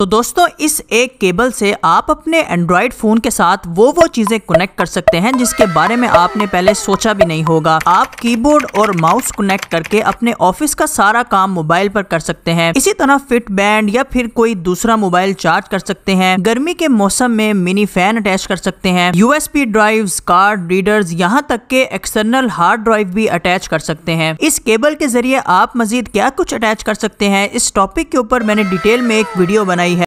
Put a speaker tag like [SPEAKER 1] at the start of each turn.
[SPEAKER 1] तो दोस्तों इस एक केबल से आप अपने एंड्रॉयड फ़ोन के साथ वो वो चीज़ें कनेक्ट कर सकते हैं जिसके बारे में आपने पहले सोचा भी नहीं होगा आप कीबोर्ड और माउस कनेक्ट करके अपने ऑफिस का सारा काम मोबाइल पर कर सकते हैं इसी तरह फिट बैंड या फिर कोई दूसरा मोबाइल चार्ज कर सकते हैं गर्मी के मौसम में मिनी फैन अटैच कर सकते हैं यूएसपी ड्राइव कार्ड रीडर्स यहाँ तक के एक्सटर्नल हार्ड ड्राइव भी अटैच कर सकते हैं इस केबल के जरिए आप मजीद क्या कुछ अटैच कर सकते हैं इस टॉपिक के ऊपर मैंने डिटेल में एक वीडियो बनाई